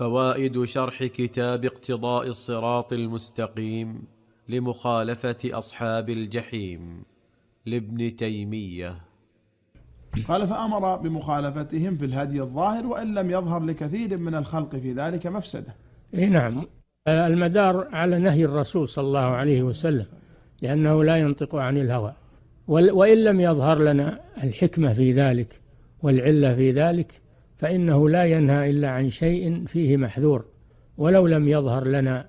فوائد شرح كتاب اقتضاء الصراط المستقيم لمخالفه اصحاب الجحيم لابن تيميه قال فامر بمخالفتهم في الهدي الظاهر وان لم يظهر لكثير من الخلق في ذلك مفسده اي نعم المدار على نهي الرسول صلى الله عليه وسلم لانه لا ينطق عن الهوى وان لم يظهر لنا الحكمه في ذلك والعله في ذلك فإنه لا ينهى إلا عن شيء فيه محذور ولو لم يظهر لنا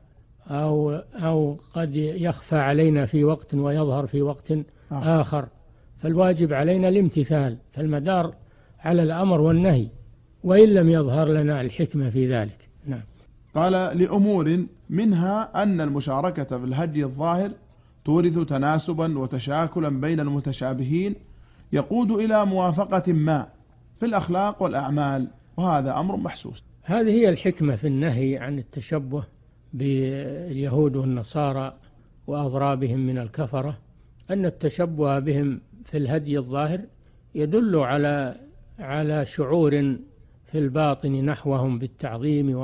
أو أو قد يخفى علينا في وقت ويظهر في وقت آه. آخر فالواجب علينا الامتثال فالمدار على الأمر والنهي وإن لم يظهر لنا الحكمة في ذلك نعم قال لأمور منها أن المشاركة في الهدي الظاهر تورث تناسبا وتشاكلا بين المتشابهين يقود إلى موافقة ما في الأخلاق والأعمال وهذا أمر محسوس هذه هي الحكمة في النهي عن التشبه باليهود والنصارى وأضرابهم من الكفرة أن التشبه بهم في الهدي الظاهر يدل على على شعور في الباطن نحوهم بالتعظيم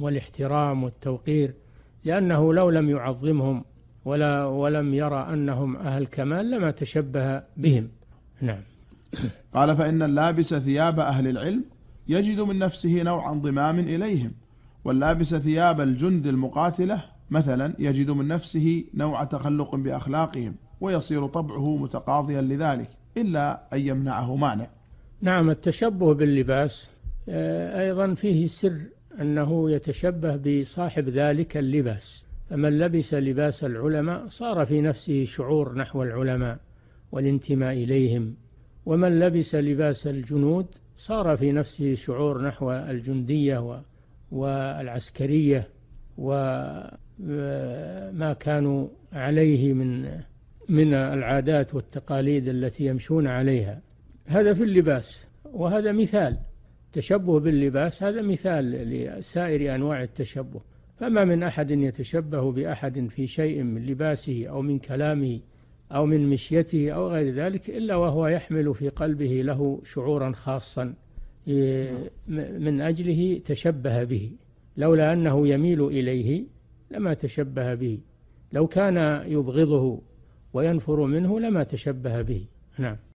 والاحترام والتوقير لأنه لو لم يعظمهم ولا ولم يرى أنهم أهل كمال لما تشبه بهم نعم قال فإن اللابس ثياب أهل العلم يجد من نفسه نوع انضمام إليهم واللابس ثياب الجند المقاتلة مثلا يجد من نفسه نوع تخلق بأخلاقهم ويصير طبعه متقاضيا لذلك إلا أن يمنعه مانع نعم التشبه باللباس آه، أيضا فيه سر أنه يتشبه بصاحب ذلك اللباس فمن لبس لباس العلماء صار في نفسه شعور نحو العلماء والانتماء إليهم ومن لبس لباس الجنود صار في نفسه شعور نحو الجندية والعسكرية وما كانوا عليه من من العادات والتقاليد التي يمشون عليها هذا في اللباس وهذا مثال تشبه باللباس هذا مثال لسائر أنواع التشبه فما من أحد يتشبه بأحد في شيء من لباسه أو من كلامه أو من مشيته أو غير ذلك إلا وهو يحمل في قلبه له شعورا خاصا نعم. من أجله تشبه به لولا أنه يميل إليه لما تشبه به لو كان يبغضه وينفر منه لما تشبه به نعم